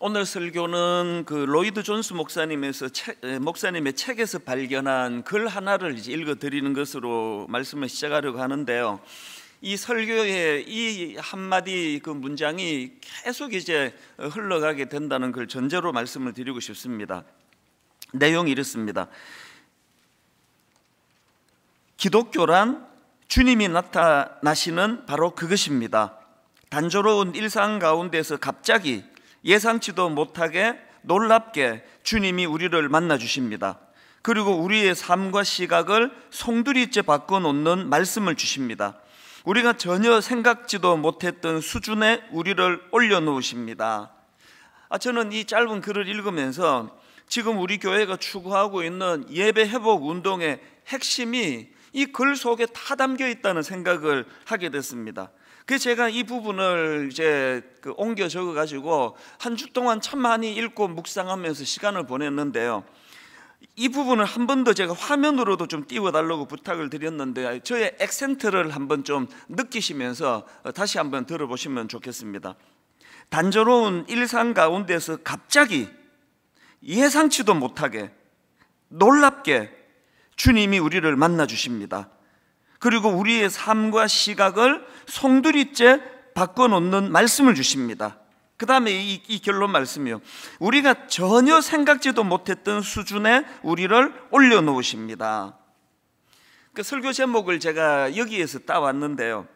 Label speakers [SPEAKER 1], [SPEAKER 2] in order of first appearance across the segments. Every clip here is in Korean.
[SPEAKER 1] 오늘 설교는 그 로이드 존스 목사님에서 책, 목사님의 책에서 발견한 글 하나를 읽어 드리는 것으로 말씀을 시작하려고 하는데요. 이 설교의 이 한마디 그 문장이 계속 이제 흘러가게 된다는 걸 전제로 말씀을 드리고 싶습니다. 내용이 이렇습니다. 기독교란 주님이 나타나시는 바로 그것입니다. 단조로운 일상 가운데서 갑자기 예상치도 못하게 놀랍게 주님이 우리를 만나 주십니다. 그리고 우리의 삶과 시각을 송두리째 바꿔 놓는 말씀을 주십니다. 우리가 전혀 생각지도 못했던 수준에 우리를 올려놓으십니다. 아, 저는 이 짧은 글을 읽으면서 지금 우리 교회가 추구하고 있는 예배 회복 운동의 핵심이 이 글 속에 다 담겨 있다는 생각을 하게 됐습니다. 그래서 제가 이 부분을 이제 그 옮겨 적어 가지고 한 주 동안 참 많이 읽고 묵상하면서 시간을 보냈는데요. 이 부분을 한 번 더 제가 화면으로도 좀 띄워달라고 부탁을 드렸는데 저의 액센트를 한번 좀 느끼시면서 다시 한번 들어보시면 좋겠습니다. 단조로운 일상 가운데서 갑자기 예상치도 못하게 놀랍게 주님이 우리를 만나 주십니다. 그리고 우리의 삶과 시각을 송두리째 바꿔놓는 말씀을 주십니다. 그 다음에 이, 이, 결론 말씀이요. 우리가 전혀 생각지도 못했던 수준에 우리를 올려놓으십니다. 그 설교 제목을 제가 여기에서 따왔는데요.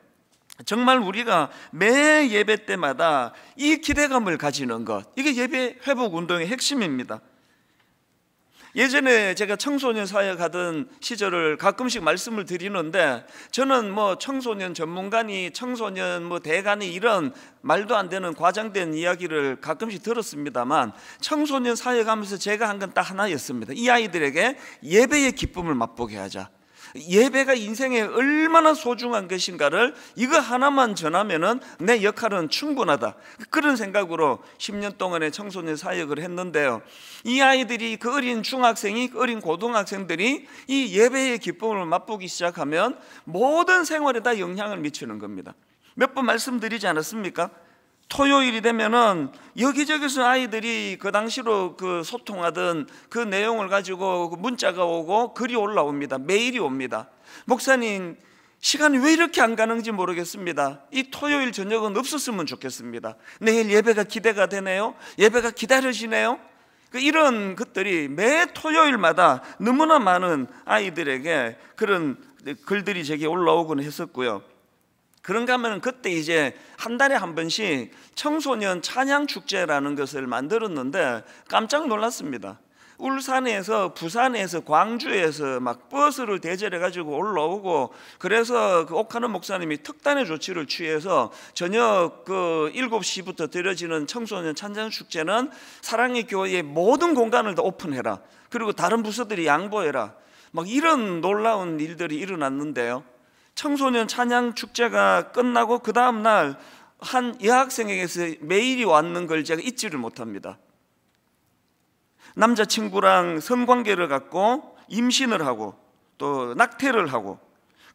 [SPEAKER 1] 정말 우리가 매 예배 때마다 이 기대감을 가지는 것, 이게 예배 회복 운동의 핵심입니다. 예전에 제가 청소년 사역 가던 시절을 가끔씩 말씀을 드리는데 저는 뭐 청소년 전문가니 청소년 뭐 대가니 이런 말도 안 되는 과장된 이야기를 가끔씩 들었습니다만 청소년 사역가면서 제가 한 건 딱 하나였습니다. 이 아이들에게 예배의 기쁨을 맛보게 하자. 예배가 인생에 얼마나 소중한 것인가를 이거 하나만 전하면은 내 역할은 충분하다. 그런 생각으로 10년 동안의 청소년 사역을 했는데요. 이 아이들이 그 어린 중학생이 그 어린 고등학생들이 이 예배의 기쁨을 맛보기 시작하면 모든 생활에 다 영향을 미치는 겁니다. 몇 번 말씀드리지 않았습니까? 토요일이 되면은 여기저기서 아이들이 그 당시로 그 소통하던 그 내용을 가지고 그 문자가 오고 글이 올라옵니다. 메일이 옵니다. 목사님 시간이 왜 이렇게 안 가는지 모르겠습니다. 이 토요일 저녁은 없었으면 좋겠습니다. 내일 예배가 기대가 되네요. 예배가 기다려지네요. 그 이런 것들이 매 토요일마다 너무나 많은 아이들에게 그런 글들이 제게 올라오곤 했었고요. 그런가 하면 그때 이제 한 달에 한 번씩 청소년 찬양 축제라는 것을 만들었는데 깜짝 놀랐습니다. 울산에서 부산에서 광주에서 막 버스를 대절해 가지고 올라오고 그래서 그 옥하는 목사님이 특단의 조치를 취해서 저녁 그 7시부터 들여지는 청소년 찬양 축제는 사랑의 교회의 모든 공간을 다 오픈해라. 그리고 다른 부서들이 양보해라. 막 이런 놀라운 일들이 일어났는데요. 청소년 찬양 축제가 끝나고 그 다음 날 한 여학생에게서 메일이 왔는 걸 제가 잊지를 못합니다. 남자친구랑 성관계를 갖고 임신을 하고 또 낙태를 하고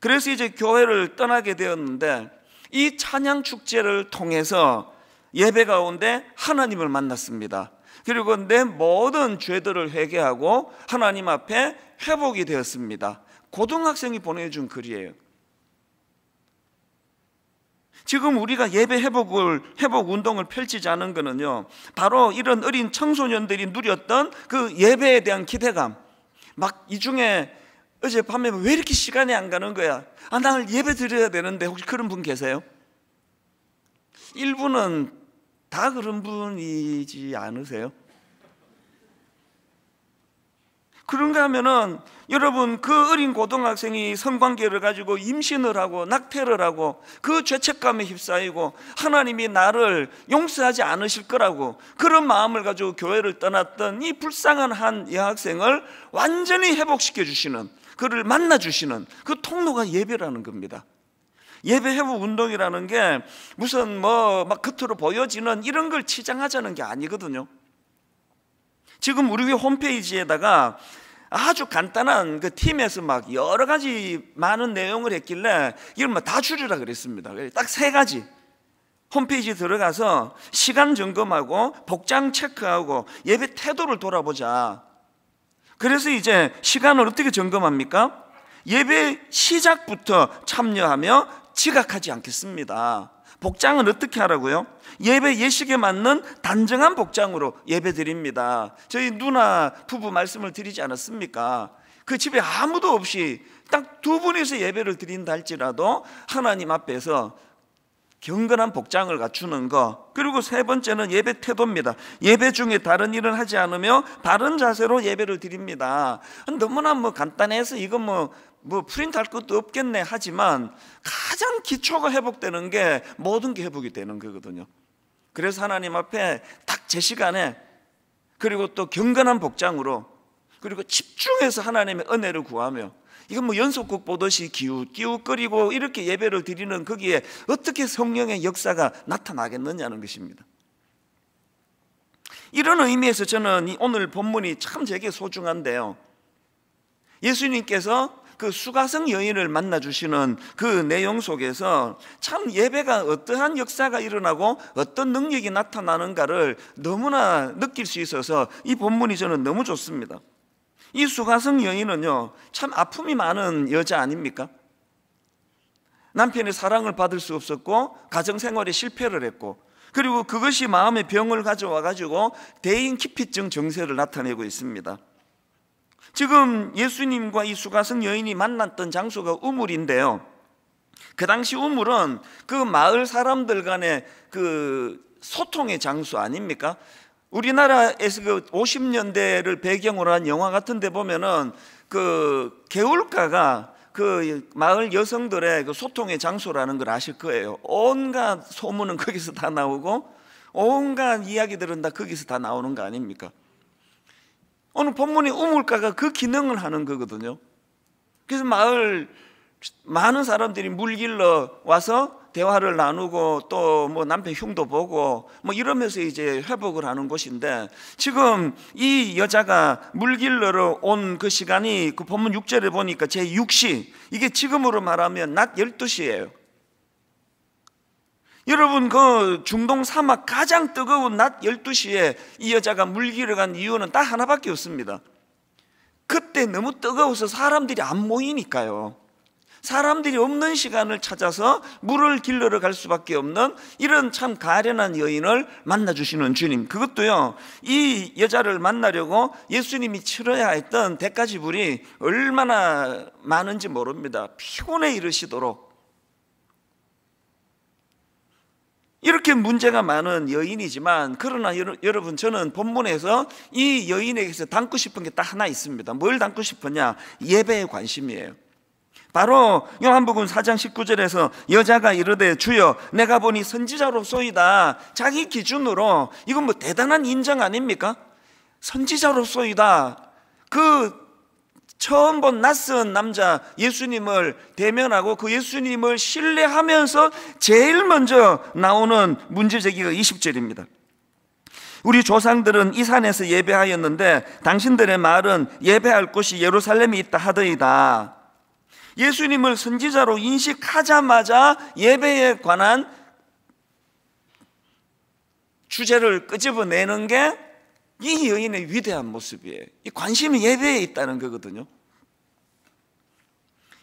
[SPEAKER 1] 그래서 이제 교회를 떠나게 되었는데 이 찬양 축제를 통해서 예배 가운데 하나님을 만났습니다. 그리고 내 모든 죄들을 회개하고 하나님 앞에 회복이 되었습니다. 고등학생이 보내준 글이에요. 지금 우리가 예배 회복을 회복 운동을 펼치자는 거는요. 바로 이런 어린 청소년들이 누렸던 그 예배에 대한 기대감. 막 이 중에 어젯밤에 왜 이렇게 시간이 안 가는 거야? 아, 나는 예배 드려야 되는데 혹시 그런 분 계세요? 일부는 다 그런 분이지 않으세요? 그런가 하면은 여러분 그 어린 고등학생이 성관계를 가지고 임신을 하고 낙태를 하고 그 죄책감에 휩싸이고 하나님이 나를 용서하지 않으실 거라고 그런 마음을 가지고 교회를 떠났던 이 불쌍한 한 여학생을 완전히 회복시켜 주시는 그를 만나 주시는 그 통로가 예배라는 겁니다. 예배 회복 운동이라는 게 무슨 뭐 막 겉으로 보여지는 이런 걸 치장하자는 게 아니거든요. 지금 우리 홈페이지에다가 아주 간단한 그 팀에서 막 여러 가지 많은 내용을 했길래 이걸 막다 줄이라 그랬습니다. 딱 세 가지. 홈페이지 들어가서 시간 점검하고 복장 체크하고 예배 태도를 돌아보자. 그래서 이제 시간을 어떻게 점검합니까? 예배 시작부터 참여하며 지각하지 않겠습니다. 복장은 어떻게 하라고요? 예배 예식에 맞는 단정한 복장으로 예배 드립니다. 저희 누나 부부 말씀을 드리지 않았습니까? 그 집에 아무도 없이 딱 두 분이서 예배를 드린다 할지라도 하나님 앞에서 경건한 복장을 갖추는 것. 그리고 세 번째는 예배 태도입니다. 예배 중에 다른 일은 하지 않으며 바른 자세로 예배를 드립니다. 너무나 뭐 간단해서 이거 뭐, 뭐 프린트 할 것도 없겠네 하지만 가장 기초가 회복되는 게 모든 게 회복이 되는 거거든요. 그래서 하나님 앞에 딱 제 시간에 그리고 또 경건한 복장으로 그리고 집중해서 하나님의 은혜를 구하며 이건 뭐 연속극 보듯이 기우 끼우거리고 이렇게 예배를 드리는 거기에 어떻게 성령의 역사가 나타나겠느냐는 것입니다. 이런 의미에서 저는 오늘 본문이 참 제게 소중한데요. 예수님께서 그 수가성 여인을 만나 주시는 그 내용 속에서 참 예배가 어떠한 역사가 일어나고 어떤 능력이 나타나는가를 너무나 느낄 수 있어서 이 본문이 저는 너무 좋습니다. 이 수가성 여인은요, 참 아픔이 많은 여자 아닙니까? 남편의 사랑을 받을 수 없었고, 가정생활에 실패를 했고, 그리고 그것이 마음의 병을 가져와가지고 대인기피증 증세를 나타내고 있습니다. 지금 예수님과 이 수가성 여인이 만났던 장소가 우물인데요. 그 당시 우물은 그 마을 사람들 간의 그 소통의 장소 아닙니까? 우리나라에서 그 50년대를 배경으로 한 영화 같은 데 보면은 그 개울가가 그 마을 여성들의 그 소통의 장소라는 걸 아실 거예요. 온갖 소문은 거기서 다 나오고 온갖 이야기들은 다 거기서 다 나오는 거 아닙니까? 오늘 본문이 우물가가 그 기능을 하는 거거든요. 그래서 마을 많은 사람들이 물길러 와서 대화를 나누고 또 뭐 남편 흉도 보고 뭐 이러면서 이제 회복을 하는 곳인데 지금 이 여자가 물길러로온 그 시간이 그 본문 6절에 보니까 제 6시 이게 지금으로 말하면 낮 12시예요. 여러분 그 중동 사막 가장 뜨거운 낮 12시에 이 여자가 물기를 간 이유는 딱 하나밖에 없습니다. 그때 너무 뜨거워서 사람들이 안 모이니까요. 사람들이 없는 시간을 찾아서 물을 길러러 갈 수밖에 없는 이런 참 가련한 여인을 만나 주시는 주님. 그것도요. 이 여자를 만나려고 예수님이 치러야 했던 대가지불이 얼마나 많은지 모릅니다. 피곤해 이르시도록 이렇게 문제가 많은 여인이지만 그러나 여러분 저는 본문에서 이 여인에게서 담고 싶은 게 딱 하나 있습니다. 뭘 담고 싶었냐? 예배에 관심이에요. 바로 요한복음 4장 19절에서 여자가 이르되 주여 내가 보니 선지자로소이다. 자기 기준으로 이건 뭐 대단한 인정 아닙니까? 선지자로소이다. 그 처음 본 낯선 남자 예수님을 대면하고 그 예수님을 신뢰하면서 제일 먼저 나오는 문제 제기가 20절입니다. 우리 조상들은 이 산에서 예배하였는데 당신들의 말은 예배할 곳이 예루살렘에 있다 하더이다. 예수님을 선지자로 인식하자마자 예배에 관한 주제를 끄집어내는 게이 여인의 위대한 모습이에요. 이 관심이 예배에 있다는 거거든요.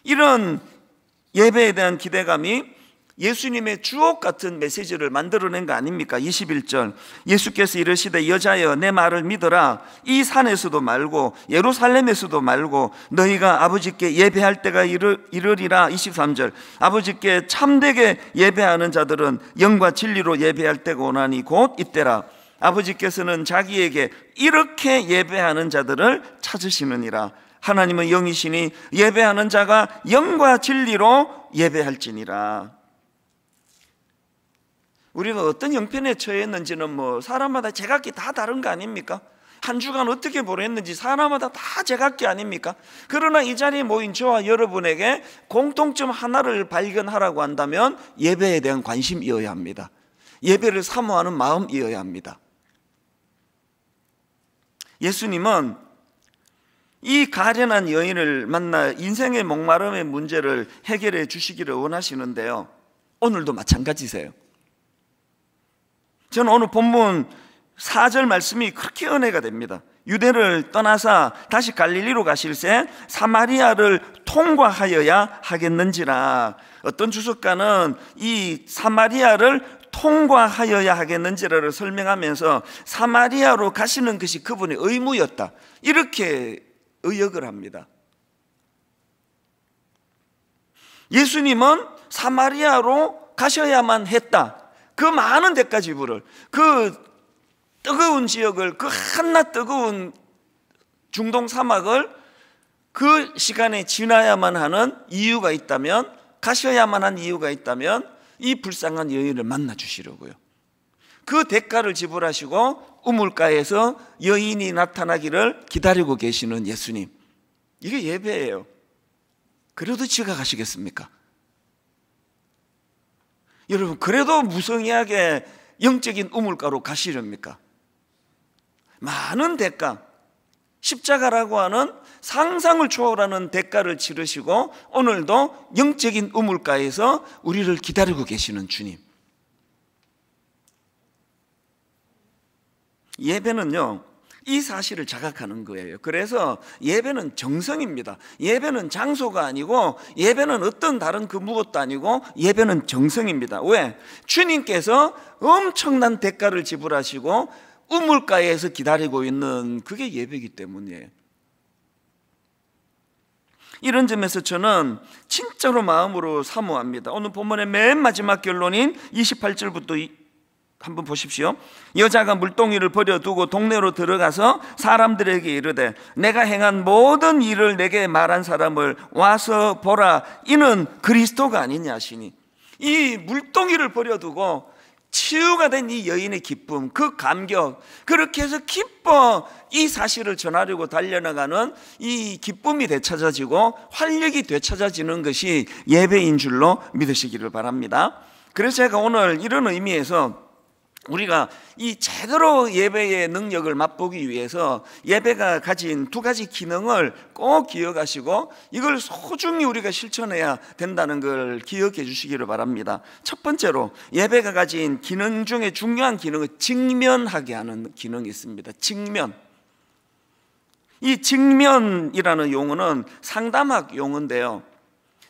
[SPEAKER 1] 이런 예배에 대한 기대감이 예수님의 주옥 같은 메시지를 만들어낸 거 아닙니까? 21절 예수께서 이르시되 여자여 내 말을 믿어라 이 산에서도 말고 예루살렘에서도 말고 너희가 아버지께 예배할 때가 이르리라 23절 아버지께 참되게 예배하는 자들은 영과 진리로 예배할 때가 오나니 곧 이때라 아버지께서는 자기에게 이렇게 예배하는 자들을 찾으시느니라. 하나님은 영이시니 예배하는 자가 영과 진리로 예배할지니라. 우리가 어떤 형편에 처해있는지는뭐 사람마다 제각기 다 다른 거 아닙니까? 한 주간 어떻게 보냈는지 사람마다 다 제각기 아닙니까? 그러나 이 자리에 모인 저와 여러분에게 공통점 하나를 발견하라고 한다면 예배에 대한 관심이어야 합니다. 예배를 사모하는 마음이어야 합니다. 예수님은 이 가련한 여인을 만나 인생의 목마름의 문제를 해결해 주시기를 원하시는데요. 오늘도 마찬가지세요. 저는 오늘 본문 4절 말씀이 그렇게 은혜가 됩니다. 유대를 떠나사 다시 갈릴리로 가실새 사마리아를 통과하여야 하겠는지라. 어떤 주석가는 이 사마리아를 통과하여야 하겠는지를 설명하면서 사마리아로 가시는 것이 그분의 의무였다. 이렇게 의역을 합니다. 예수님은 사마리아로 가셔야만 했다. 그 많은 데까지 부를그 뜨거운 지역을, 그 한낱 뜨거운 중동 사막을 그 시간에 지나야만 하는 이유가 있다면, 가셔야만 한 이유가 있다면, 이 불쌍한 여인을 만나 주시려고요. 그 대가를 지불하시고 우물가에서 여인이 나타나기를 기다리고 계시는 예수님. 이게 예배예요. 그래도 지가가시겠습니까 여러분, 그래도 무성의하게 영적인 우물가로 가시렵니까? 많은 대가, 십자가라고 하는 상상을 초월하는 대가를 치르시고 오늘도 영적인 우물가에서 우리를 기다리고 계시는 주님. 예배는요, 이 사실을 자각하는 거예요. 그래서 예배는 정성입니다. 예배는 장소가 아니고 예배는 어떤 다른 그 무엇도 아니고 예배는 정성입니다. 왜? 주님께서 엄청난 대가를 지불하시고 우물가에서 기다리고 있는 그게 예배이기 때문이에요. 이런 점에서 저는 진짜로 마음으로 사모합니다. 오늘 본문의 맨 마지막 결론인 28절부터 한번 보십시오. 여자가 물동이를 버려두고 동네로 들어가서 사람들에게 이르되 내가 행한 모든 일을 내게 말한 사람을 와서 보라 이는 그리스도가 아니냐 하시니 이 물동이를 버려두고 치유가 된 이 여인의 기쁨, 그 감격, 그렇게 해서 기뻐 이 사실을 전하려고 달려나가는 이 기쁨이 되찾아지고 활력이 되찾아지는 것이 예배인 줄로 믿으시기를 바랍니다. 그래서 제가 오늘 이런 의미에서 우리가 이 제대로 예배의 능력을 맛보기 위해서 예배가 가진 두 가지 기능을 꼭 기억하시고 이걸 소중히 우리가 실천해야 된다는 걸 기억해 주시기를 바랍니다. 첫 번째로 예배가 가진 기능 중에 중요한 기능은 직면하게 하는 기능이 있습니다. 직면. 이 직면이라는 용어는 상담학 용어인데요.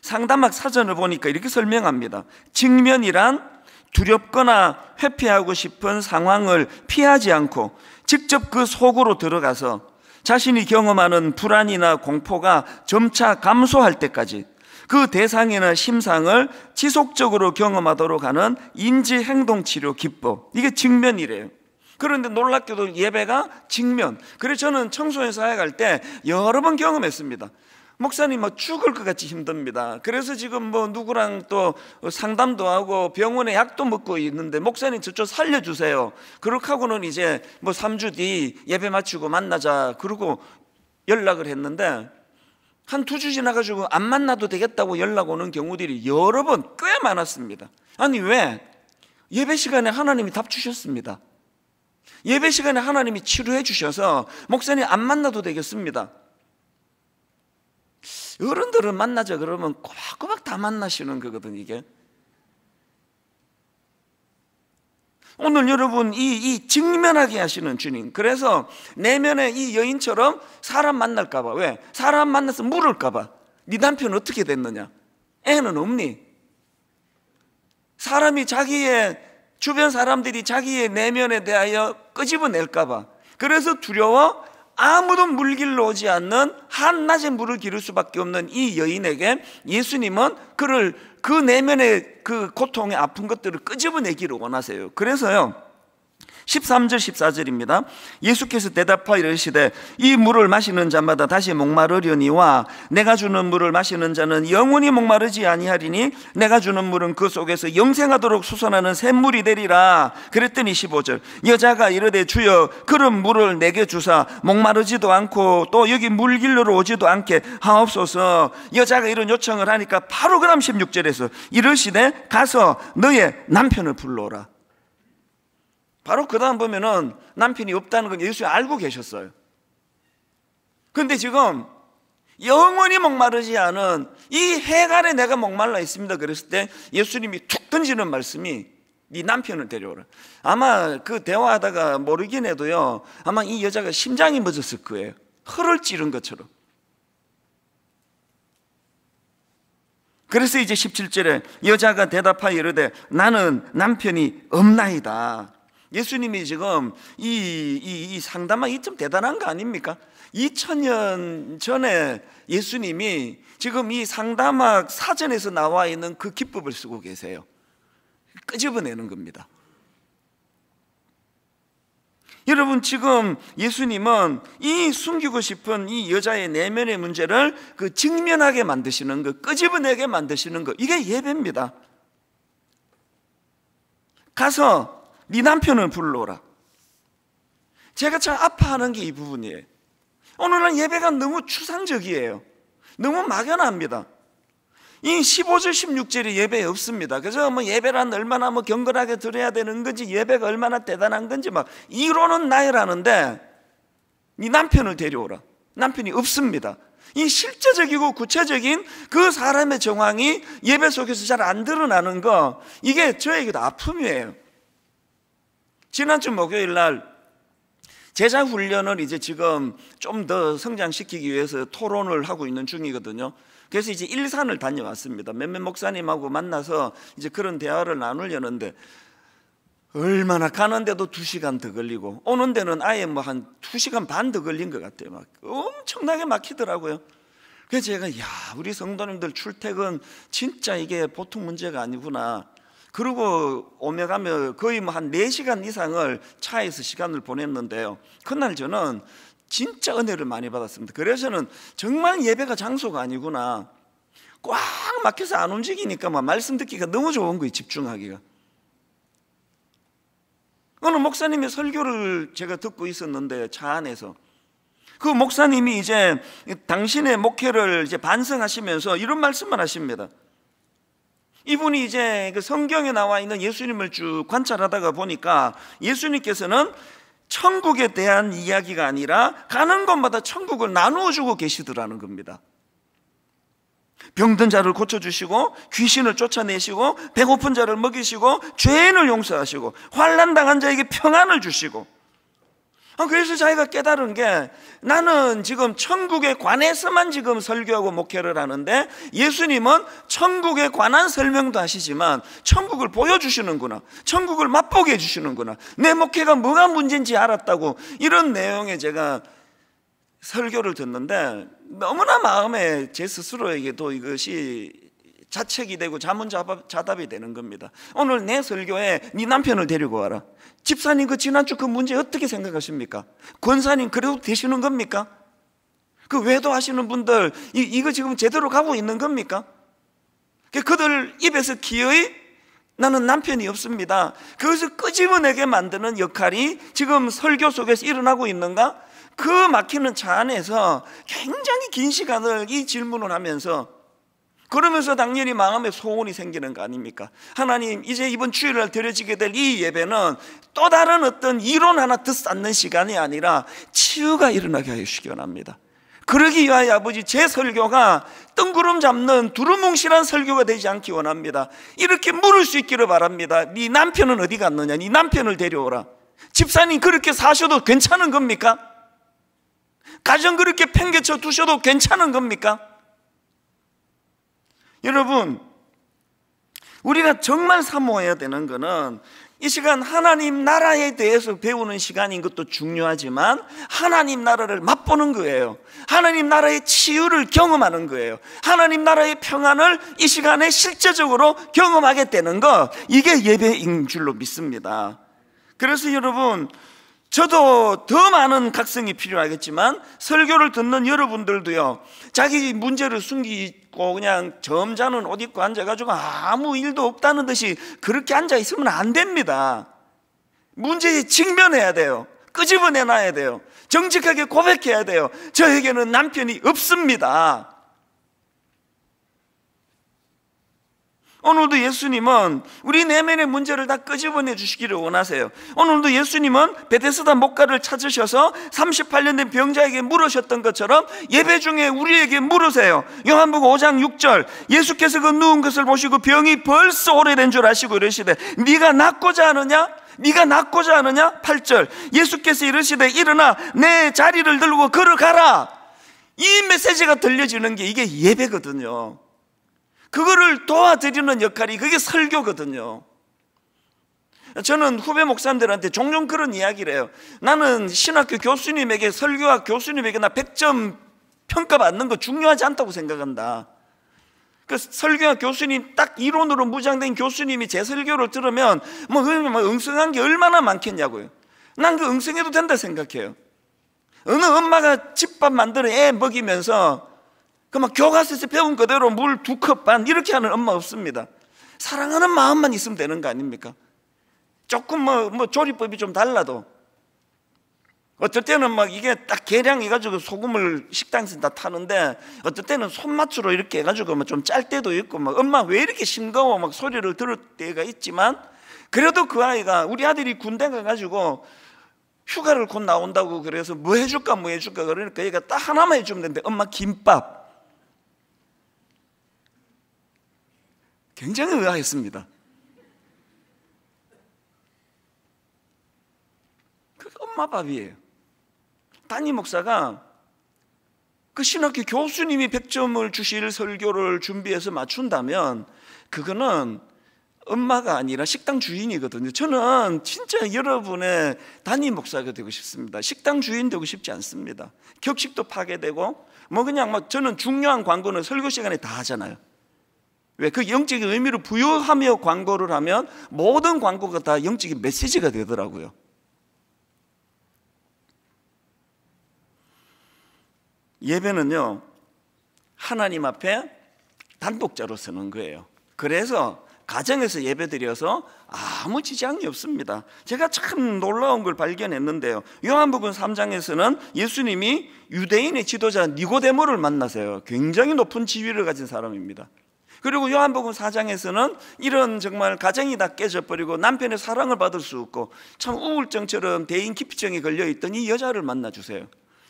[SPEAKER 1] 상담학 사전을 보니까 이렇게 설명합니다. 직면이란 두렵거나 회피하고 싶은 상황을 피하지 않고 직접 그 속으로 들어가서 자신이 경험하는 불안이나 공포가 점차 감소할 때까지 그 대상이나 심상을 지속적으로 경험하도록 하는 인지 행동 치료 기법. 이게 직면이래요. 그런데 놀랍게도 예배가 직면. 그래서 저는 청소년 사회 갈때 여러 번 경험했습니다. 목사님 막 뭐 죽을 것 같이 힘듭니다. 그래서 지금 뭐 누구랑 또 상담도 하고 병원에 약도 먹고 있는데 목사님 저쪽 살려주세요. 그렇게 하고는 이제 뭐 3주 뒤 예배 마치고 만나자. 그러고 연락을 했는데 한 두 주 지나가지고 안 만나도 되겠다고 연락 오는 경우들이 여러 번 꽤 많았습니다. 아니 왜? 예배 시간에 하나님이 답 주셨습니다. 예배 시간에 하나님이 치료해 주셔서 목사님 안 만나도 되겠습니다. 어른들을 만나자 그러면 꼬박꼬박 다 만나시는 거거든 이게. 오늘 여러분 이, 이 직면하게 하시는 주님 그래서 내면에 이 여인처럼 사람 만날까 봐 왜? 사람 만나서 물을까 봐네 남편 어떻게 됐느냐? 애는 없니? 사람이 자기의 주변 사람들이 자기의 내면에 대하여 끄집어낼까 봐 그래서 두려워 아무도 물길 로 오지 않는 한낮에 물을 기를 수밖에 없는 이 여인에게 예수님은 그를 그 내면의 그 고통의 아픈 것들을 끄집어내기를 원하세요. 그래서요. 13절 14절입니다. 예수께서 대답하 이르시되 이 물을 마시는 자마다 다시 목마르려니와 내가 주는 물을 마시는 자는 영원히 목마르지 아니하리니 내가 주는 물은 그 속에서 영생하도록 수선하는 샘물이 되리라. 그랬더니 15절 여자가 이르되 주여 그런 물을 내게 주사 목마르지도 않고 또 여기 물길로 오지도 않게 하옵소서. 여자가 이런 요청을 하니까 바로 그다음 16절에서 이르시되 가서 너의 남편을 불러오라. 바로 그 다음 보면은 남편이 없다는 건 예수님 알고 계셨어요. 근데 지금 영원히 목마르지 않은 이 해갈에 내가 목말라 있습니다. 그랬을 때 예수님이 툭 던지는 말씀이 네 남편을 데려오라. 아마 그 대화하다가 모르긴 해도요. 아마 이 여자가 심장이 멎었을 거예요. 허를 찌른 것처럼. 그래서 이제 17절에 여자가 대답하여 이르되 나는 남편이 없나이다. 예수님이 지금 이, 이, 이 상담한 이좀 대단한 거 아닙니까? 2000년 전에 예수님이 지금 이 상담학 사전에서 나와 있는 그 기법을 쓰고 계세요. 끄집어내는 겁니다. 여러분 지금 예수님은 이 숨기고 싶은 이 여자의 내면의 문제를 그 직면하게 만드시는 것, 끄집어내게 만드시는 것 이게 예배입니다. 가서 네 남편을 불러라. 오 제가 참 아파하는 게 이 부분이에요. 오늘은 예배가 너무 추상적이에요. 너무 막연합니다. 이 15절, 16절이 예배에 없습니다. 그래서 뭐 예배란 얼마나 뭐 경건하게 드려야 되는 건지 예배가 얼마나 대단한 건지 막 이론은 나열하는데 네 남편을 데려오라. 남편이 없습니다. 이 실제적이고 구체적인 그 사람의 정황이 예배 속에서 잘 안 드러나는 거 이게 저에게도 아픔이에요. 지난주 목요일 날 제자 훈련을 이제 지금 좀 더 성장시키기 위해서 토론을 하고 있는 중이거든요. 그래서 이제 일산을 다녀왔습니다. 몇몇 목사님하고 만나서 이제 그런 대화를 나누려는데 얼마나 가는데도 두 시간 더 걸리고 오는 데는 아예 뭐 한 두 시간 반 더 걸린 것 같아요. 막 엄청나게 막히더라고요. 그래서 제가 야 우리 성도님들 출퇴근 진짜 이게 보통 문제가 아니구나. 그리고 오며 가며 거의 뭐 한 4시간 이상을 차에서 시간을 보냈는데요. 그날 저는 진짜 은혜를 많이 받았습니다. 그래서는 정말 예배가 장소가 아니구나. 꽉 막혀서 안 움직이니까 막 말씀 듣기가 너무 좋은 거예요. 집중하기가. 어느 목사님의 설교를 제가 듣고 있었는데 차 안에서 그 목사님이 이제 당신의 목회를 이제 반성하시면서 이런 말씀만 하십니다. 이분이 이제 그 성경에 나와 있는 예수님을 쭉 관찰하다가 보니까 예수님께서는 천국에 대한 이야기가 아니라 가는 곳마다 천국을 나누어 주고 계시더라는 겁니다. 병든 자를 고쳐주시고 귀신을 쫓아내시고 배고픈 자를 먹이시고 죄인을 용서하시고 환란 당한 자에게 평안을 주시고 아, 그래서 자기가 깨달은 게 나는 지금 천국에 관해서만 지금 설교하고 목회를 하는데 예수님은 천국에 관한 설명도 하시지만 천국을 보여주시는구나. 천국을 맛보게 해주시는구나. 내 목회가 뭐가 문제인지 알았다고 이런 내용에 제가 설교를 듣는데 너무나 마음에 제 스스로에게도 이것이 자책이 되고 자문자답이 되는 겁니다. 오늘 내 설교에 네 남편을 데리고 와라. 집사님 그 지난주 그 문제 어떻게 생각하십니까? 권사님 그래도 되시는 겁니까? 그 외도하시는 분들 이, 이거 지금 제대로 가고 있는 겁니까? 그 그들 입에서 기어이 나는 남편이 없습니다. 그것을 끄집어내게 만드는 역할이 지금 설교 속에서 일어나고 있는가? 그 막히는 차 안에서 굉장히 긴 시간을 이 질문을 하면서 그러면서 당연히 마음에 소원이 생기는 거 아닙니까? 하나님, 이제 이번 주일날 드려지게 될 이 예배는 또 다른 어떤 이론 하나 뜻쌓는 시간이 아니라 치유가 일어나게 하시기 원합니다. 그러기 위하여 아버지 제 설교가 뜬구름 잡는 두루뭉실한 설교가 되지 않기 원합니다. 이렇게 물을 수 있기를 바랍니다. 네 남편은 어디 갔느냐? 네 남편을 데려오라. 집사님 그렇게 사셔도 괜찮은 겁니까? 가정 그렇게 팽개쳐 두셔도 괜찮은 겁니까? 여러분, 우리가 정말 사모해야 되는 것은 이 시간 하나님 나라에 대해서 배우는 시간인 것도 중요하지만 하나님 나라를 맛보는 거예요. 하나님 나라의 치유를 경험하는 거예요. 하나님 나라의 평안을 이 시간에 실제적으로 경험하게 되는 거 이게 예배인 줄로 믿습니다. 그래서 여러분 저도 더 많은 각성이 필요하겠지만 설교를 듣는 여러분들도요 자기 문제를 숨기고 그냥 점잖은 옷 입고 앉아가지고 아무 일도 없다는 듯이 그렇게 앉아 있으면 안 됩니다 문제에 직면해야 돼요 끄집어내놔야 돼요 정직하게 고백해야 돼요 저에게는 남편이 없습니다 오늘도 예수님은 우리 내면의 문제를 다 끄집어내 주시기를 원하세요. 오늘도 예수님은 베데스다 목가를 찾으셔서 38년 된 병자에게 물으셨던 것처럼 예배 중에 우리에게 물으세요. 요한복음 5장 6절 예수께서 그 누운 것을 보시고 병이 벌써 오래된 줄 아시고 이러시되 네가 낫고자 하느냐? 네가 낫고자 하느냐? 8절 예수께서 이러시되 일어나 내 자리를 들고 걸어가라. 이 메시지가 들려지는 게 이게 예배거든요. 그거를 도와드리는 역할이 그게 설교거든요. 저는 후배 목사님들한테 종종 그런 이야기를 해요. 나는 신학교 교수님에게 설교학 교수님에게 나 100점 평가받는 거 중요하지 않다고 생각한다. 그 설교학 교수님 딱 이론으로 무장된 교수님이 제 설교를 들으면 뭐, 뭐 응성한 게 얼마나 많겠냐고요. 난 그 응성해도 된다 생각해요. 어느 엄마가 집밥 만들어 애 먹이면서 그막 교과서에서 배운 그대로 물 두 컵 반 이렇게 하는 엄마 없습니다. 사랑하는 마음만 있으면 되는 거 아닙니까? 조금 뭐, 뭐 조리법이 좀 달라도 어떨 때는 막 이게 딱 계량 해가지고 소금을 식당에서 다 타는데 어떨 때는 손맛으로 이렇게 해가지고 막좀짤 뭐 때도 있고 막 엄마 왜 이렇게 싱거워 막 소리를 들을 때가 있지만 그래도 그 아이가 우리 아들이 군대 가가지고 휴가를 곧 나온다고 그래서 뭐 해줄까 뭐 해줄까 그러니까 얘가 딱 하나만 해주면 되는데 엄마 김밥 굉장히 의아했습니다. 그 엄마 밥이에요. 담임 목사가 그 신학교 교수님이 100점을 주실 설교를 준비해서 맞춘다면 그거는 엄마가 아니라 식당 주인이거든요. 저는 진짜 여러분의 단임 목사가 되고 싶습니다. 식당 주인 되고 싶지 않습니다. 격식도 파괴되고 뭐 그냥 막 뭐 저는 중요한 광고는 설교 시간에 다 하잖아요. 왜? 그 영적인 의미를 부여하며 광고를 하면 모든 광고가 다 영적인 메시지가 되더라고요. 예배는요, 하나님 앞에 단독자로 서는 거예요. 그래서 가정에서 예배드려서 아무 지장이 없습니다. 제가 참 놀라운 걸 발견했는데요. 요한복음 3장에서는 예수님이 유대인의 지도자 니고데모를 만나세요. 굉장히 높은 지위를 가진 사람입니다. 그리고 요한복음 4장에서는 이런 정말 가정이 다 깨져버리고 남편의 사랑을 받을 수 없고 참 우울증처럼 대인 기피증에 걸려있던 이 여자를 만나주세요.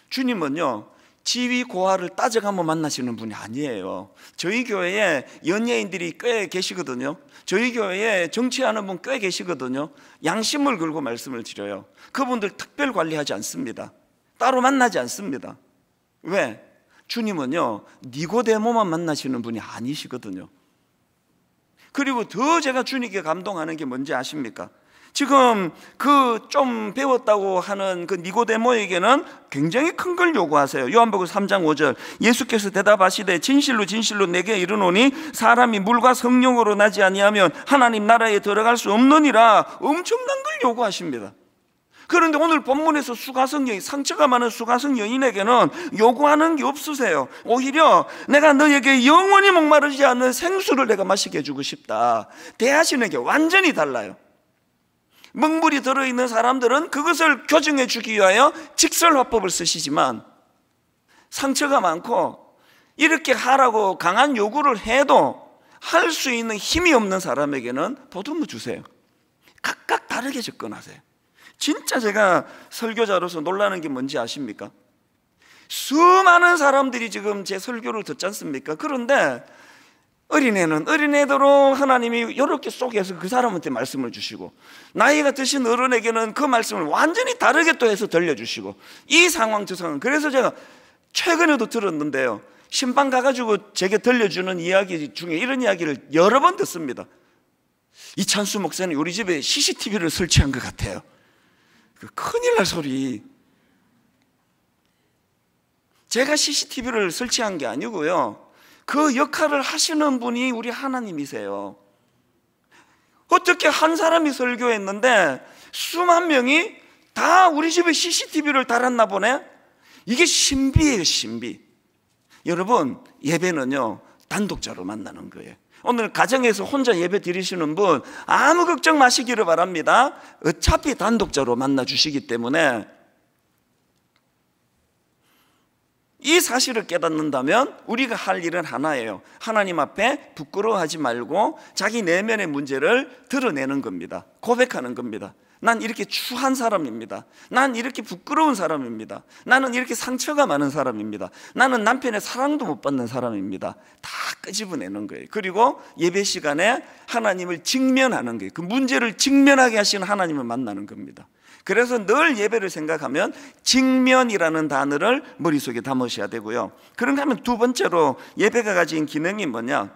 [SPEAKER 1] 주님은요, 지위 고하를 따져가며 만나시는 분이 아니에요. 저희 교회에 연예인들이 꽤 계시거든요. 저희 교회에 정치하는 분 꽤 계시거든요. 양심을 걸고 말씀을 드려요. 그분들 특별 관리하지 않습니다. 따로 만나지 않습니다. 왜? 주님은요, 니고데모만 만나시는 분이 아니시거든요. 그리고 더 제가 주님께 감동하는 게 뭔지 아십니까? 지금 그 좀 배웠다고 하는 그 니고데모에게는 굉장히 큰 걸 요구하세요. 요한복음 3장 5절. 예수께서 대답하시되 진실로 진실로 내게 이르노니 사람이 물과 성령으로 나지 아니하면 하나님 나라에 들어갈 수 없느니라 엄청난 걸 요구하십니다. 그런데 오늘 본문에서 수가성 여인, 상처가 많은 수가성 여인에게는 요구하는 게 없으세요. 오히려 내가 너에게 영원히 목마르지 않는 생수를 내가 마시게 해주고 싶다. 대하신에게 완전히 달라요. 먹물이 들어있는 사람들은 그것을 교정해 주기 위하여 직설화법을 쓰시지만 상처가 많고 이렇게 하라고 강한 요구를 해도 할 수 있는 힘이 없는 사람에게는 보듬어 주세요. 각각 다르게 접근하세요. 진짜 제가 설교자로서 놀라는 게 뭔지 아십니까? 수많은 사람들이 지금 제 설교를 듣지 않습니까? 그런데 어린애는 어린애대로 하나님이 이렇게 속에서 그 사람한테 말씀을 주시고 나이가 드신 어른에게는 그 말씀을 완전히 다르게 또 해서 들려주시고 이 상황 저 상황 그래서 제가 최근에도 들었는데요 신방 가가지고 제게 들려주는 이야기 중에 이런 이야기를 여러 번 듣습니다 이찬수 목사는 우리 집에 CCTV를 설치한 것 같아요 그 큰일 날 소리. 제가 CCTV를 설치한 게 아니고요. 그 역할을 하시는 분이 우리 하나님이세요. 어떻게 한 사람이 설교했는데 수만 명이 다 우리 집에 CCTV를 달았나 보네? 이게 신비예요, 신비. 여러분, 예배는요, 단독자로 만나는 거예요. 오늘 가정에서 혼자 예배 드리시는 분 아무 걱정 마시기를 바랍니다. 어차피 단독자로 만나 주시기 때문에 이 사실을 깨닫는다면 우리가 할 일은 하나예요. 하나님 앞에 부끄러워하지 말고 자기 내면의 문제를 드러내는 겁니다. 고백하는 겁니다. 난 이렇게 추한 사람입니다. 난 이렇게 부끄러운 사람입니다. 나는 이렇게 상처가 많은 사람입니다. 나는 남편의 사랑도 못 받는 사람입니다. 다 끄집어내는 거예요. 그리고 예배 시간에 하나님을 직면하는 거예요. 그 문제를 직면하게 하시는 하나님을 만나는 겁니다. 그래서 늘 예배를 생각하면 직면이라는 단어를 머릿속에 담으셔야 되고요. 그런가 하면 두 번째로 예배가 가진 기능이 뭐냐?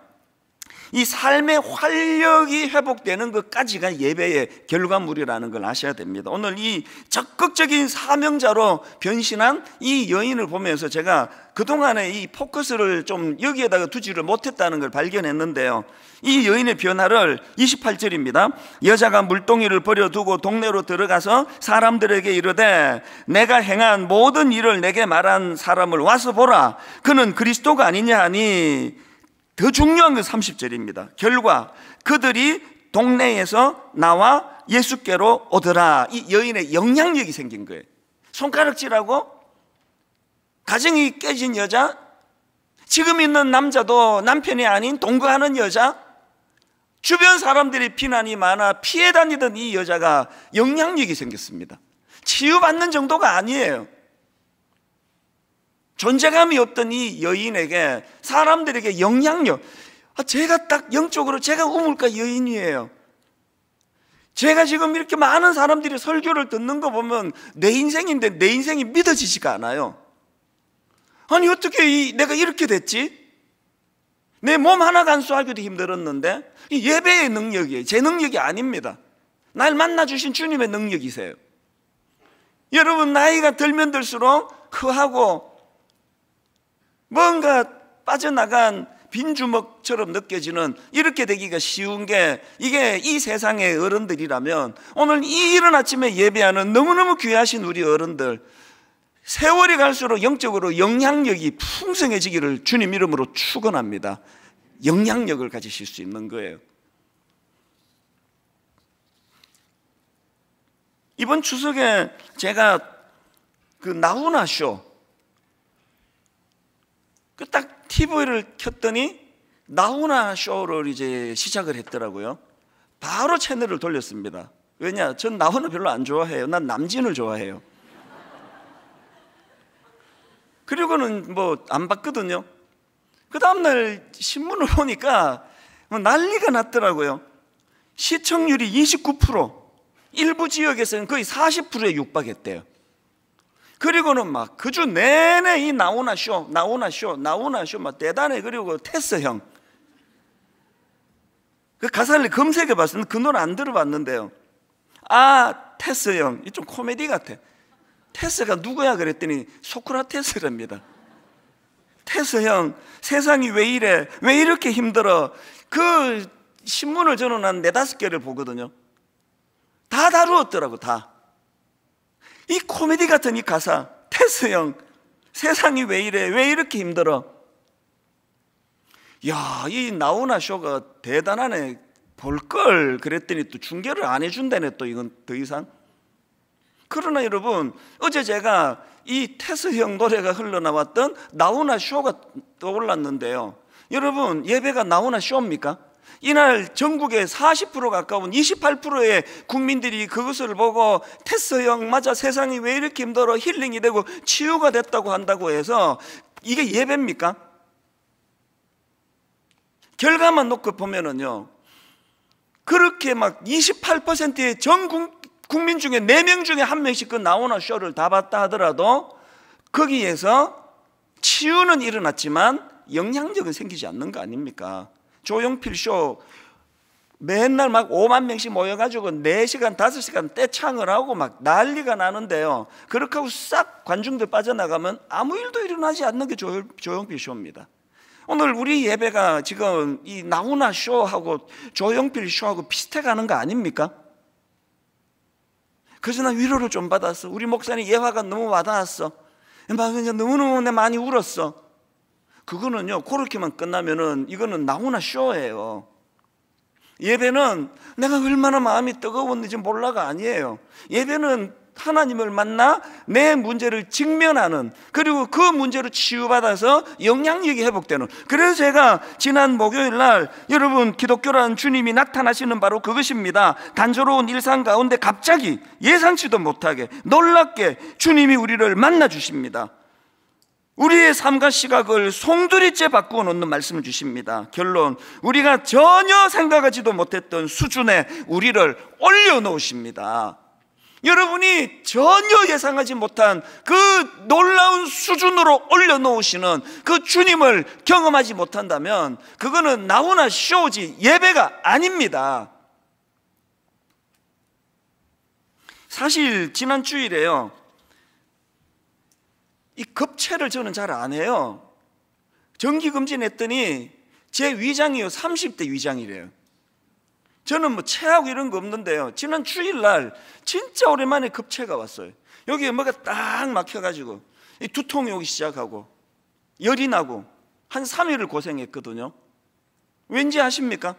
[SPEAKER 1] 이 삶의 활력이 회복되는 것까지가 예배의 결과물이라는 걸 아셔야 됩니다. 오늘 이 적극적인 사명자로 변신한 이 여인을 보면서 제가 그동안에 이 포커스를 좀 여기에다가 두지를 못했다는 걸 발견했는데요. 이 여인의 변화를 28절입니다. 여자가 물동이를 버려두고 동네로 들어가서 사람들에게 이르되 내가 행한 모든 일을 내게 말한 사람을 와서 보라. 그는 그리스도가 아니냐 하니 더 그 중요한 건 30절입니다. 결과 그들이 동네에서 나와 예수께로 오더라. 이 여인의 영향력이 생긴 거예요. 손가락질하고 가정이 깨진 여자, 지금 있는 남자도 남편이 아닌 동거하는 여자, 주변 사람들이 비난이 많아 피해 다니던 이 여자가 영향력이 생겼습니다. 치유받는 정도가 아니에요. 존재감이 없던 이 여인에게 사람들에게 영향력. 아, 제가 딱 영적으로 제가 우물가 여인이에요. 제가 지금 이렇게 많은 사람들이 설교를 듣는 거 보면 내 인생인데 내 인생이 믿어지지가 않아요. 아니, 어떻게 이, 내가 이렇게 됐지? 내 몸 하나 간수하기도 힘들었는데 예배의 능력이에요. 제 능력이 아닙니다. 날 만나주신 주님의 능력이세요. 여러분, 나이가 들면 들수록 크하고 뭔가 빠져나간 빈 주먹처럼 느껴지는 이렇게 되기가 쉬운 게 이게 이 세상의 어른들이라면 오늘 이 이른 아침에 예배하는 너무너무 귀하신 우리 어른들 세월이 갈수록 영적으로 영향력이 풍성해지기를 주님 이름으로 축원합니다. 영향력을 가지실 수 있는 거예요. 이번 추석에 제가 그 나훈아 쇼 그딱 TV를 켰더니 나훈아 쇼를 이제 시작을 했더라고요. 바로 채널을 돌렸습니다. 왜냐? 전 나훈아 별로 안 좋아해요. 난 남진을 좋아해요. 그리고는 뭐 안 봤거든요. 그 다음날 신문을 보니까 뭐 난리가 났더라고요. 시청률이 29%, 일부 지역에서는 거의 40%에 육박했대요. 그리고는 막 그 주 내내 이 나오나 쇼, 나오나 쇼, 나오나 쇼 막 대단해 그리고 그 테스 형. 그 가사를 검색해 봤는데 그 노래 안 들어봤는데요. 아 테스 형, 이 좀 코미디 같아. 테스가 누구야 그랬더니 소크라테스랍니다. 테스 형, 세상이 왜 이래? 왜 이렇게 힘들어? 그 신문을 저는 한 네다섯 개를 보거든요. 다 다루었더라고, 다. 이 코미디 같은 이 가사, 태스 형, 세상이 왜 이래? 왜 이렇게 힘들어? 야, 이 나훈아 쇼가 대단하네. 볼 걸 그랬더니 또 중계를 안 해준다네 또 이건 더 이상. 그러나 여러분 어제 제가 이 테스 형 노래가 흘러나왔던 나훈아 쇼가 떠올랐는데요. 여러분 예배가 나훈아 쇼입니까? 이날 전국의 40% 가까운 28%의 국민들이 그것을 보고 테스형 맞아 세상이 왜 이렇게 힘들어 힐링이 되고 치유가 됐다고 한다고 해서 이게 예배입니까? 결과만 놓고 보면은요 그렇게 막 28%의 전 국민 중에 4명 중에 한명씩그 나오나 쇼를 다 봤다 하더라도 거기에서 치유는 일어났지만 영향력은 생기지 않는 거 아닙니까? 조용필 쇼 맨날 막 5만 명씩 모여가지고 4시간, 5시간 떼창을 하고 막 난리가 나는데요. 그렇게 하고 싹 관중들 빠져나가면 아무 일도 일어나지 않는 게 조용, 필 쇼입니다. 오늘 우리 예배가 지금 이 나훈아 쇼하고 조용필 쇼하고 비슷해 가는 거 아닙니까? 그래서 난 위로를 좀 받았어. 우리 목사님 예화가 너무 와닿았어. 막 그냥 너무너무 많이 울었어. 그거는요, 그렇게만 끝나면은 이거는 나훈아 쇼예요. 예배는 내가 얼마나 마음이 뜨거웠는지 몰라가 아니에요. 예배는 하나님을 만나 내 문제를 직면하는 그리고 그 문제로 치유받아서 영향력이 회복되는 그래서 제가 지난 목요일 날 여러분 기독교라는 주님이 나타나시는 바로 그것입니다 단조로운 일상 가운데 갑자기 예상치도 못하게 놀랍게 주님이 우리를 만나 주십니다 우리의 삶과 시각을 송두리째 바꾸어 놓는 말씀을 주십니다. 결론, 우리가 전혀 생각하지도 못했던 수준에 우리를 올려놓으십니다. 여러분이 전혀 예상하지 못한 그 놀라운 수준으로 올려놓으시는 그 주님을 경험하지 못한다면 그거는 나훈아 쇼지 예배가 아닙니다. 사실 지난 주일에요. 이 급체를 저는 잘 안 해요. 정기검진했더니제 위장이요. 30대 위장이래요. 저는 뭐 체하고 이런 거 없는데요. 지난 주일날 진짜 오랜만에 급체가 왔어요. 여기에 뭐가 딱 막혀가지고 두통이 오기 시작하고 열이 나고 한 3일을 고생했거든요. 왠지 아십니까?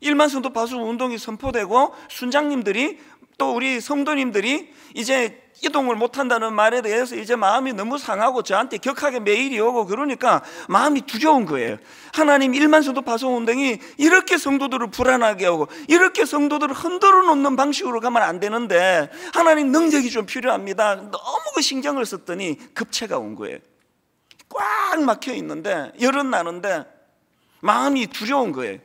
[SPEAKER 1] 일만순도 바수 운동이 선포되고 순장님들이 또 우리 성도님들이 이제 이동을 못한다는 말에 대해서 이제 마음이 너무 상하고 저한테 격하게 매일이 오고 그러니까 마음이 두려운 거예요. 하나님 일만서도 파송운동이 이렇게 성도들을 불안하게 하고 이렇게 성도들을 흔들어 놓는 방식으로 가면 안 되는데 하나님 능력이 좀 필요합니다. 너무 그 신경을 썼더니 급체가 온 거예요. 꽉 막혀 있는데 열은 나는데 마음이 두려운 거예요.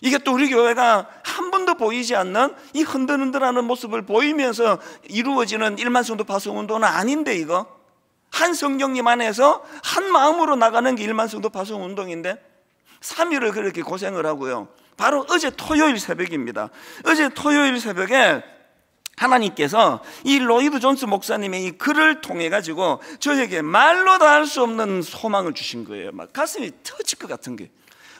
[SPEAKER 1] 이게 또 우리 교회가 한 번도 보이지 않는 이 흔들흔들하는 모습을 보이면서 이루어지는 일만성도 파송운동은 아닌데 이거 한성경님 안에서 한 마음으로 나가는 게 일만성도 파송운동인데 3일을 그렇게 고생을 하고요 바로 어제 토요일 새벽입니다 어제 토요일 새벽에 하나님께서 이 로이드 존스 목사님의 이 글을 통해 가지고 저에게 말로 다 할 수 없는 소망을 주신 거예요 막 가슴이 터질 것 같은 게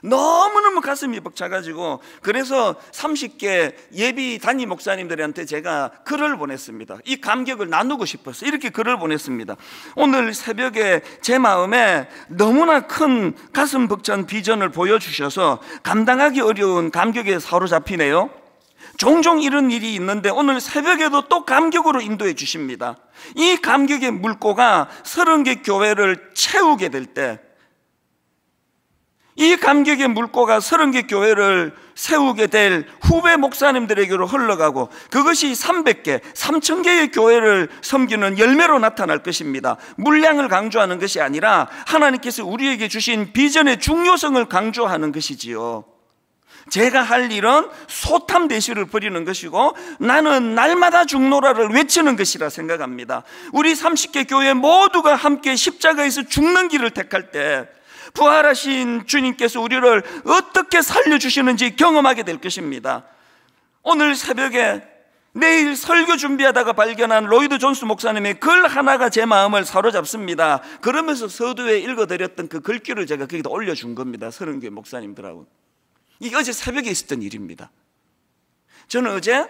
[SPEAKER 1] 너무너무 가슴이 벅차가지고 그래서 30개 예비 단임 목사님들한테 제가 글을 보냈습니다. 이 감격을 나누고 싶어서 이렇게 글을 보냈습니다. 오늘 새벽에 제 마음에 너무나 큰 가슴 벅찬 비전을 보여주셔서 감당하기 어려운 감격에 사로잡히네요. 종종 이런 일이 있는데 오늘 새벽에도 또 감격으로 인도해 주십니다. 이 감격의 물고가 서른 개 교회를 채우게 될때 이 감격의 물고가 서른 개 교회를 세우게 될 후배 목사님들에게로 흘러가고 그것이 300개, 3,000개의 교회를 섬기는 열매로 나타날 것입니다. 물량을 강조하는 것이 아니라 하나님께서 우리에게 주신 비전의 중요성을 강조하는 것이지요. 제가 할 일은 소탐 대시를 벌이는 것이고 나는 날마다 죽노라를 외치는 것이라 생각합니다. 우리 30개 교회 모두가 함께 십자가에서 죽는 길을 택할 때 부활하신 주님께서 우리를 어떻게 살려주시는지 경험하게 될 것입니다. 오늘 새벽에 내일 설교 준비하다가 발견한 로이드 존스 목사님의 글 하나가 제 마음을 사로잡습니다. 그러면서 서두에 읽어드렸던 그 글귀를 제가 거기다 올려준 겁니다. 서른교 목사님들하고. 이게 어제 새벽에 있었던 일입니다. 저는 어제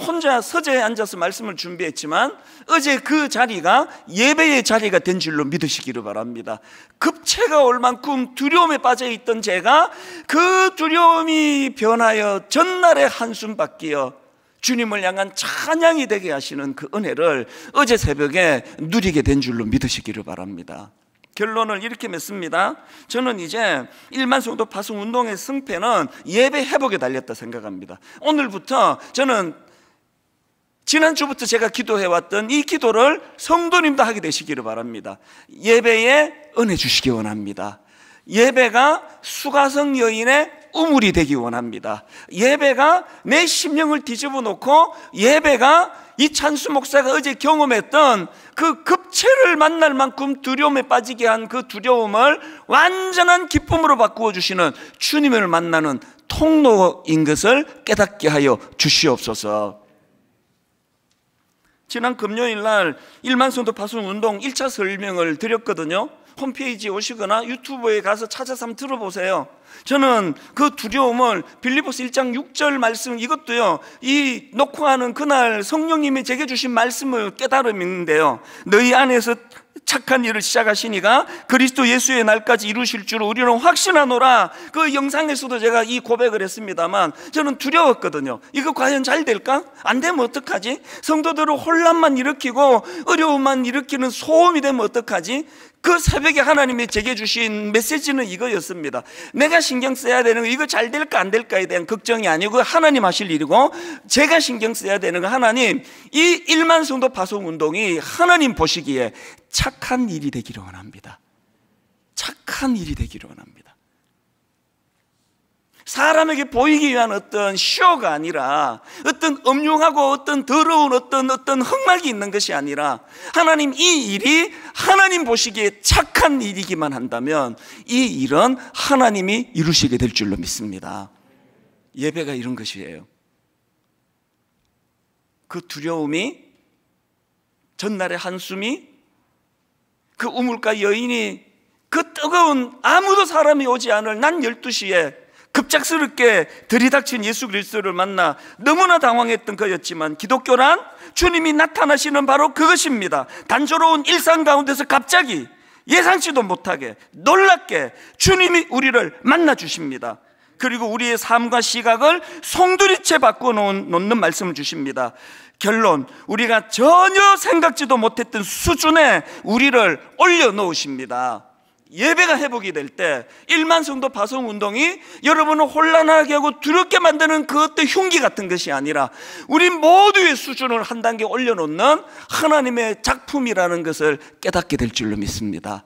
[SPEAKER 1] 혼자 서재에 앉아서 말씀을 준비했지만 어제 그 자리가 예배의 자리가 된 줄로 믿으시기를 바랍니다. 급체가 올 만큼 두려움에 빠져 있던 제가 그 두려움이 변하여 전날의 한숨 바뀌어 주님을 향한 찬양이 되게 하시는 그 은혜를 어제 새벽에 누리게 된 줄로 믿으시기를 바랍니다. 결론을 이렇게 맺습니다. 저는 이제 일만성도 파송 운동의 승패는 예배 회복에 달렸다 생각합니다. 오늘부터 저는 지난주부터 제가 기도해왔던 이 기도를 성도님도 하게 되시기를 바랍니다. 예배에 은혜 주시기 원합니다. 예배가 수가성 여인의 우물이 되기 원합니다. 예배가 내 심령을 뒤집어 놓고 예배가 이 찬수 목사가 어제 경험했던 그 급체를 만날 만큼 두려움에 빠지게 한 그 두려움을 완전한 기쁨으로 바꾸어 주시는 주님을 만나는 통로인 것을 깨닫게 하여 주시옵소서. 지난 금요일 날 일만성도 파수 운동 1차 설명을 드렸거든요. 홈페이지에 오시거나 유튜브에 가서 찾아서 한번 들어보세요. 저는 그 두려움을 빌리보스 1장 6절 말씀 이것도요. 이 녹화하는 그날 성령님이 제게 주신 말씀을 깨달음인데요. 너희 안에서 착한 일을 시작하시니가 그리스도 예수의 날까지 이루실 줄 우리는 확신하노라. 그 영상에서도 제가 이 고백을 했습니다만 저는 두려웠거든요. 이거 과연 잘 될까? 안 되면 어떡하지? 성도들을 혼란만 일으키고 어려움만 일으키는 소음이 되면 어떡하지? 그 새벽에 하나님이 제게 주신 메시지는 이거였습니다. 내가 신경 써야 되는 거 이거 잘 될까 안 될까에 대한 걱정이 아니고 하나님 하실 일이고 제가 신경 써야 되는 거 하나님 이 일만 성도 파송 운동이 하나님 보시기에 착한 일이 되기를 원합니다. 착한 일이 되기를 원합니다. 사람에게 보이기 위한 어떤 쇼가 아니라 어떤 음흉하고 어떤 더러운 어떤 어떤 흑막이 있는 것이 아니라 하나님 이 일이 하나님 보시기에 착한 일이기만 한다면 이 일은 하나님이 이루시게 될 줄로 믿습니다. 예배가 이런 것이에요. 그 두려움이 전날의 한숨이 그 우물가 여인이 그 뜨거운 아무도 사람이 오지 않을 난 12시에 급작스럽게 들이닥친 예수 그리스도를 만나 너무나 당황했던 거였지만 기독교란 주님이 나타나시는 바로 그것입니다. 단조로운 일상 가운데서 갑자기 예상치도 못하게 놀랍게 주님이 우리를 만나 주십니다. 그리고 우리의 삶과 시각을 송두리째 바꿔 놓는 말씀을 주십니다. 결론, 우리가 전혀 생각지도 못했던 수준에 우리를 올려놓으십니다. 예배가 회복이 될때 일만 성도 파송 운동이 여러분을 혼란하게 하고 두렵게 만드는 그것도 흉기 같은 것이 아니라 우리 모두의 수준을 한 단계 올려놓는 하나님의 작품이라는 것을 깨닫게 될 줄로 믿습니다.